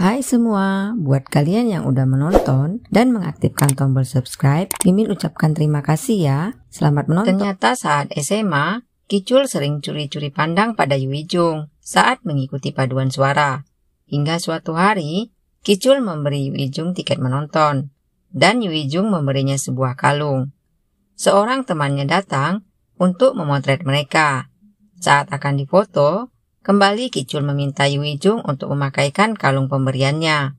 Hai semua, buat kalian yang udah menonton dan mengaktifkan tombol subscribe, Mimin ucapkan terima kasih ya. Selamat menonton. Ternyata saat SMA, Kicul sering curi-curi pandang pada Yuwijung saat mengikuti paduan suara. Hingga suatu hari, Kicul memberi Yuwijung tiket menonton, dan Yuwijung memberinya sebuah kalung. Seorang temannya datang untuk memotret mereka. Saat akan difoto, Kembali Kicul meminta Yuwijung untuk memakaikan kalung pemberiannya.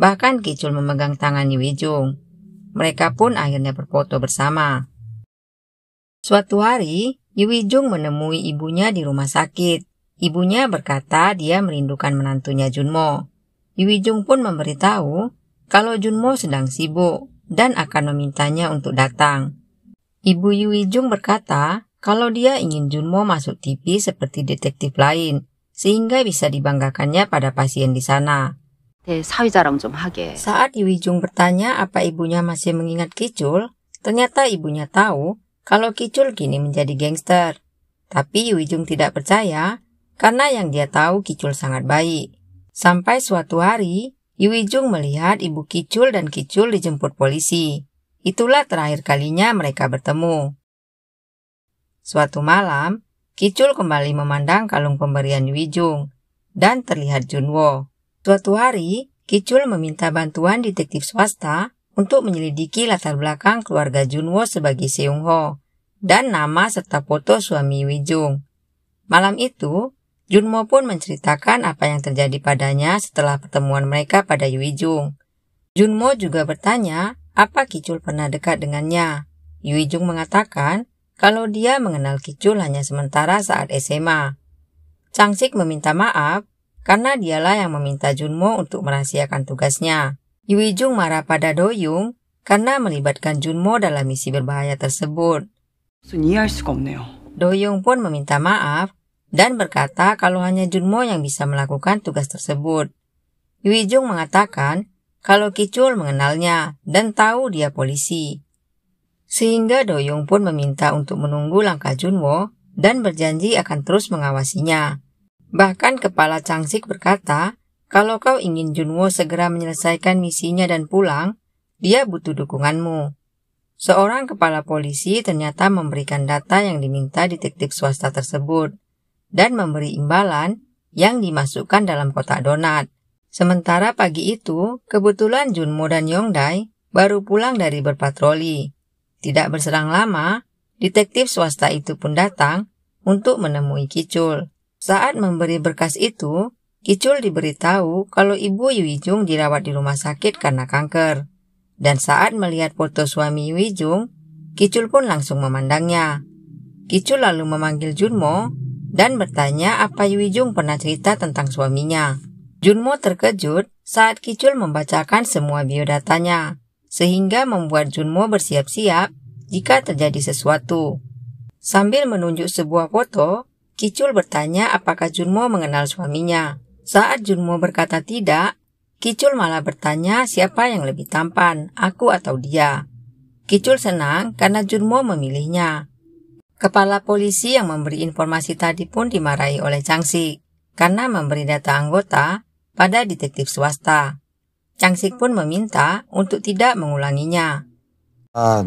Bahkan Kicul memegang tangan Yuwijung. Mereka pun akhirnya berfoto bersama. Suatu hari, Yuwijung menemui ibunya di rumah sakit. Ibunya berkata dia merindukan menantunya Junmo. Yuwijung pun memberitahu kalau Junmo sedang sibuk dan akan memintanya untuk datang. Ibu Yuwijung berkata kalau dia ingin Junmo masuk TV seperti detektif lain, sehingga bisa dibanggakannya pada pasien di sana. Saat Jung bertanya apa ibunya masih mengingat Kicul, ternyata ibunya tahu kalau Kicul kini menjadi gangster. Tapi Jung tidak percaya karena yang dia tahu Kicul sangat baik. Sampai suatu hari, Jung melihat ibu Kicul dan Kicul dijemput polisi. Itulah terakhir kalinya mereka bertemu. Suatu malam, Kicul kembali memandang kalung pemberian Wijung dan terlihat Junwo. Suatu hari, Kicul meminta bantuan detektif swasta untuk menyelidiki latar belakang keluarga Junwo sebagai Seung dan nama serta foto suami Wijung. Malam itu, Junwo pun menceritakan apa yang terjadi padanya setelah pertemuan mereka pada Yuijung. Junmo juga bertanya apa Kicul pernah dekat dengannya. Yuijung mengatakan kalau dia mengenal Kicul hanya sementara saat SMA. Changsik meminta maaf karena dialah yang meminta Junmo untuk merahasiakan tugasnya. Yui Jung marah pada Doyung karena melibatkan Junmo dalam misi berbahaya tersebut. Doyung pun meminta maaf dan berkata kalau hanya Junmo yang bisa melakukan tugas tersebut. Yui Jung mengatakan kalau Kicul mengenalnya dan tahu dia polisi sehingga Doyong pun meminta untuk menunggu langkah Junwo dan berjanji akan terus mengawasinya. Bahkan kepala Changsik berkata, kalau kau ingin Junwo segera menyelesaikan misinya dan pulang, dia butuh dukunganmu. Seorang kepala polisi ternyata memberikan data yang diminta detektif swasta tersebut dan memberi imbalan yang dimasukkan dalam kotak donat. Sementara pagi itu, kebetulan Junmo dan Yongdai baru pulang dari berpatroli tidak berserang lama, detektif swasta itu pun datang untuk menemui Kicul. Saat memberi berkas itu, Kicul diberitahu kalau ibu Yuijung dirawat di rumah sakit karena kanker. Dan saat melihat foto suami Yuijung, Kicul pun langsung memandangnya. Kicul lalu memanggil Junmo dan bertanya apa Yuijung pernah cerita tentang suaminya. Junmo terkejut saat Kicul membacakan semua biodatanya sehingga membuat Junmo bersiap-siap jika terjadi sesuatu. Sambil menunjuk sebuah foto, Kicul bertanya apakah Junmo mengenal suaminya. Saat Junmo berkata tidak, Kicul malah bertanya siapa yang lebih tampan, aku atau dia. Kicul senang karena Junmo memilihnya. Kepala polisi yang memberi informasi tadi pun dimarahi oleh Changsi karena memberi data anggota pada detektif swasta. Changsik pun meminta untuk tidak mengulanginya. Ah,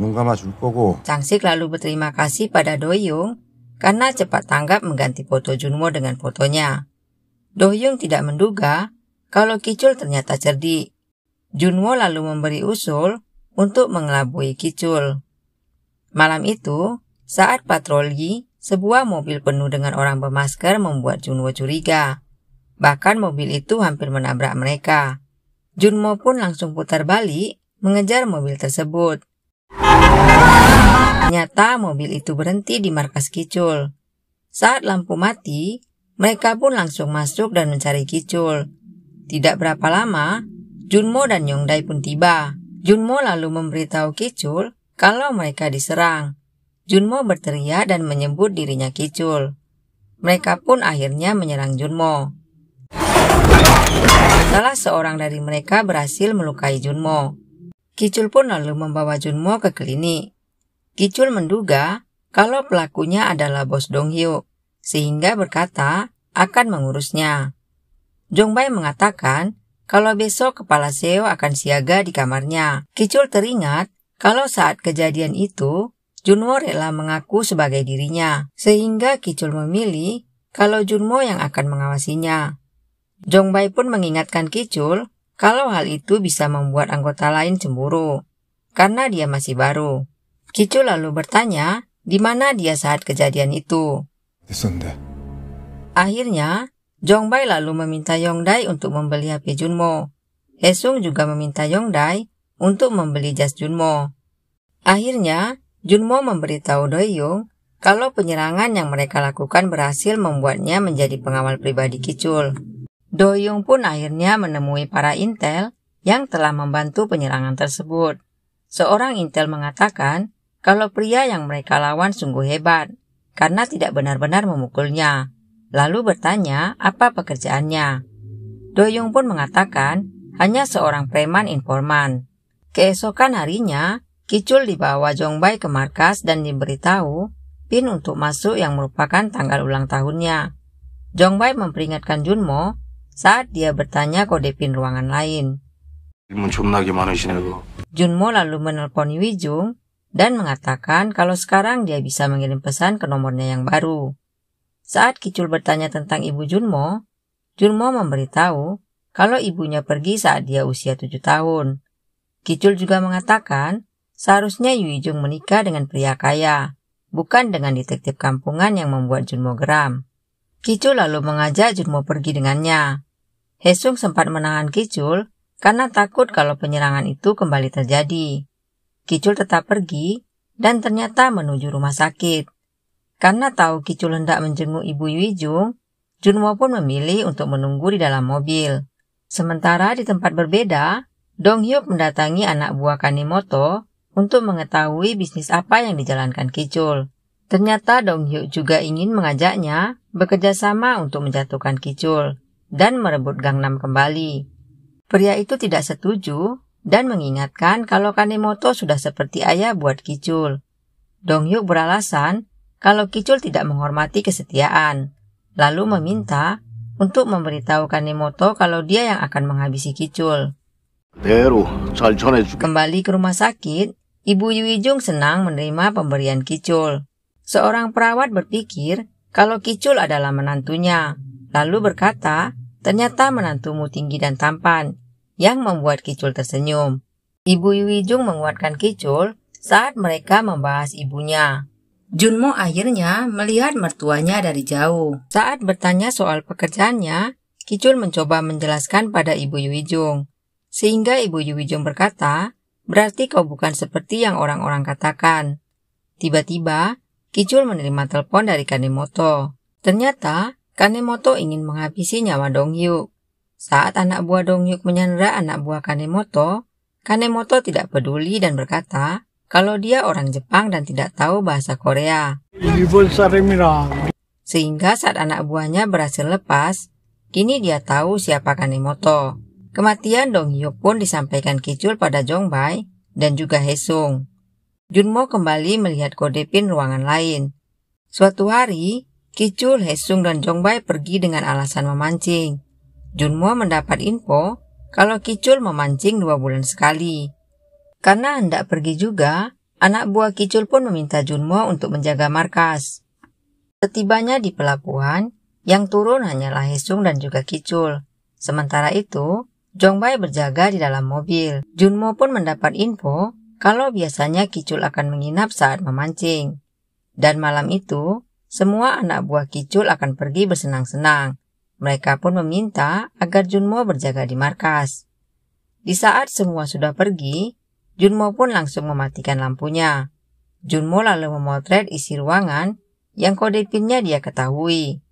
Changsik lalu berterima kasih pada Doyung karena cepat tanggap mengganti foto Junmo dengan fotonya. Doyung tidak menduga kalau Kicul ternyata cerdik. Junwo lalu memberi usul untuk mengelabui Kicul. Malam itu, saat patroli, sebuah mobil penuh dengan orang bermasker membuat Junwo curiga. Bahkan mobil itu hampir menabrak mereka. Junmo pun langsung putar balik mengejar mobil tersebut. Ternyata mobil itu berhenti di markas Kicul. Saat lampu mati, mereka pun langsung masuk dan mencari Kicul. Tidak berapa lama, Junmo dan Yongdai pun tiba. Junmo lalu memberitahu Kicul kalau mereka diserang. Junmo berteriak dan menyebut dirinya Kicul. Mereka pun akhirnya menyerang Junmo. Salah seorang dari mereka berhasil melukai Junmo. Kicul pun lalu membawa Junmo ke klinik. Kicul menduga kalau pelakunya adalah bos Donghyuk, sehingga berkata akan mengurusnya. Jongbai mengatakan kalau besok kepala Seo akan siaga di kamarnya. Kicul teringat kalau saat kejadian itu Junmo rela mengaku sebagai dirinya, sehingga Kicul memilih kalau Junmo yang akan mengawasinya. Jongbai pun mengingatkan Kicul kalau hal itu bisa membuat anggota lain cemburu karena dia masih baru. Kicul lalu bertanya di mana dia saat kejadian itu. Akhirnya, Jongbai lalu meminta Yongdai untuk membeli HP Junmo. Hesung juga meminta Yongdai untuk membeli jas Junmo. Akhirnya, Junmo memberitahu Yong kalau penyerangan yang mereka lakukan berhasil membuatnya menjadi pengawal pribadi Kicul. Doyung pun akhirnya menemui para intel yang telah membantu penyerangan tersebut. Seorang intel mengatakan kalau pria yang mereka lawan sungguh hebat karena tidak benar-benar memukulnya. Lalu bertanya apa pekerjaannya. Doyung pun mengatakan hanya seorang preman informan. Keesokan harinya, Kicul dibawa Jongbai ke markas dan diberitahu pin untuk masuk yang merupakan tanggal ulang tahunnya. Jongbai memperingatkan Junmo saat dia bertanya kode PIN ruangan lain. Junmo lalu menelpon Wijung dan mengatakan kalau sekarang dia bisa mengirim pesan ke nomornya yang baru. Saat Kicul bertanya tentang ibu Junmo, Junmo memberitahu kalau ibunya pergi saat dia usia tujuh tahun. Kicul juga mengatakan seharusnya Yujung menikah dengan pria kaya, bukan dengan detektif kampungan yang membuat Junmo geram. Kicul lalu mengajak Junmo pergi dengannya. Hesung sempat menahan Kicul karena takut kalau penyerangan itu kembali terjadi. Kicul tetap pergi dan ternyata menuju rumah sakit. Karena tahu Kicul hendak menjenguk ibu Wijung, Junwo pun memilih untuk menunggu di dalam mobil. Sementara di tempat berbeda, Dong Hyuk mendatangi anak buah Kanimoto untuk mengetahui bisnis apa yang dijalankan Kicul. Ternyata Dong Hyuk juga ingin mengajaknya bekerjasama untuk menjatuhkan Kicul dan merebut Gangnam kembali. Pria itu tidak setuju dan mengingatkan kalau Kanemoto sudah seperti ayah buat Kicul. Dongyuk beralasan kalau Kicul tidak menghormati kesetiaan, lalu meminta untuk memberitahu Kanemoto kalau dia yang akan menghabisi Kicul. Kembali ke rumah sakit, Ibu Jung senang menerima pemberian Kicul. Seorang perawat berpikir kalau Kicul adalah menantunya, Lalu berkata, ternyata menantumu tinggi dan tampan, yang membuat Kicul tersenyum. Ibu Yuijung menguatkan Kicul saat mereka membahas ibunya. Junmo akhirnya melihat mertuanya dari jauh. Saat bertanya soal pekerjaannya, Kicul mencoba menjelaskan pada Ibu Yuijung, Sehingga Ibu Yuijung berkata, berarti kau bukan seperti yang orang-orang katakan. Tiba-tiba, Kicul menerima telepon dari Kanemoto. Ternyata, Kanemoto ingin menghabisi nyawa Dongyuk. Saat anak buah Dongyuk menyandra anak buah Kanemoto, Kanemoto tidak peduli dan berkata kalau dia orang Jepang dan tidak tahu bahasa Korea. Sehingga saat anak buahnya berhasil lepas, kini dia tahu siapa Kanemoto. Kematian Dongyuk pun disampaikan Kicul pada Jongbai dan juga Hesung. Junmo kembali melihat kode pin ruangan lain. Suatu hari, Kicul, Hesung, dan Jongbai pergi dengan alasan memancing. Junmo mendapat info kalau Kicul memancing dua bulan sekali. Karena hendak pergi juga, anak buah Kicul pun meminta Junmo untuk menjaga markas. Setibanya di pelabuhan, yang turun hanyalah Hesung dan juga Kicul. Sementara itu, Jongbai berjaga di dalam mobil. Junmo pun mendapat info kalau biasanya Kicul akan menginap saat memancing. Dan malam itu, semua anak buah Kicul akan pergi bersenang-senang. Mereka pun meminta agar Junmo berjaga di markas. Di saat semua sudah pergi, Junmo pun langsung mematikan lampunya. Junmo lalu memotret isi ruangan yang kode pinnya dia ketahui.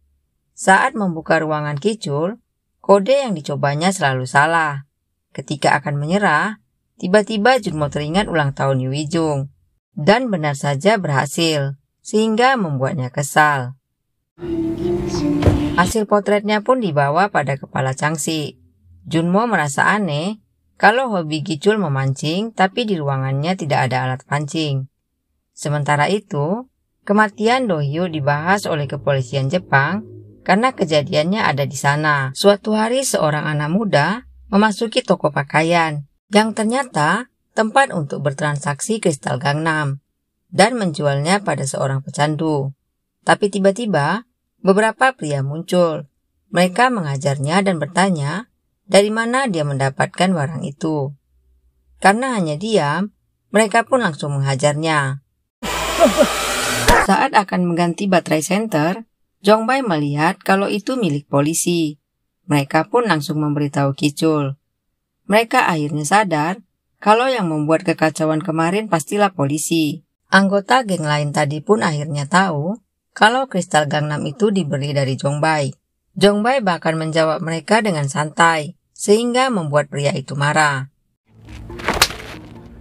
Saat membuka ruangan kicul, kode yang dicobanya selalu salah. Ketika akan menyerah, tiba-tiba Junmo teringat ulang tahun Yuijung. Dan benar saja berhasil sehingga membuatnya kesal. Hasil potretnya pun dibawa pada kepala Changsi. Junmo merasa aneh kalau hobi Gicul memancing tapi di ruangannya tidak ada alat pancing. Sementara itu, kematian Dohyo dibahas oleh kepolisian Jepang karena kejadiannya ada di sana. Suatu hari seorang anak muda memasuki toko pakaian yang ternyata tempat untuk bertransaksi kristal Gangnam dan menjualnya pada seorang pecandu. Tapi tiba-tiba, beberapa pria muncul. Mereka mengajarnya dan bertanya, dari mana dia mendapatkan barang itu. Karena hanya diam, mereka pun langsung menghajarnya. Saat akan mengganti baterai senter, Jongbai melihat kalau itu milik polisi. Mereka pun langsung memberitahu Kicul. Mereka akhirnya sadar kalau yang membuat kekacauan kemarin pastilah polisi. Anggota geng lain tadi pun akhirnya tahu kalau kristal Gangnam itu diberi dari Jongbai. Jongbai bahkan menjawab mereka dengan santai, sehingga membuat pria itu marah.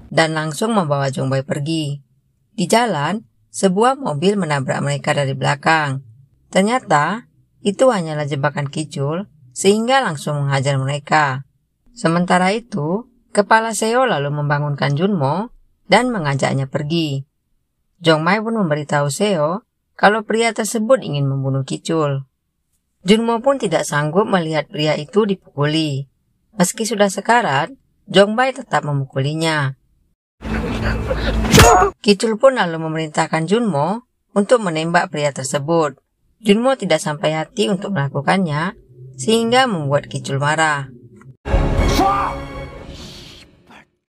Dan langsung membawa Jongbai pergi. Di jalan, sebuah mobil menabrak mereka dari belakang. Ternyata, itu hanyalah jebakan kicul, sehingga langsung menghajar mereka. Sementara itu, kepala Seo lalu membangunkan Junmo dan mengajaknya pergi. Jongmai pun memberitahu Seo kalau pria tersebut ingin membunuh Kicul. Junmo pun tidak sanggup melihat pria itu dipukuli. Meski sudah sekarat, Jongbai tetap memukulinya. Kicul pun lalu memerintahkan Junmo untuk menembak pria tersebut. Junmo tidak sampai hati untuk melakukannya, sehingga membuat Kicul marah.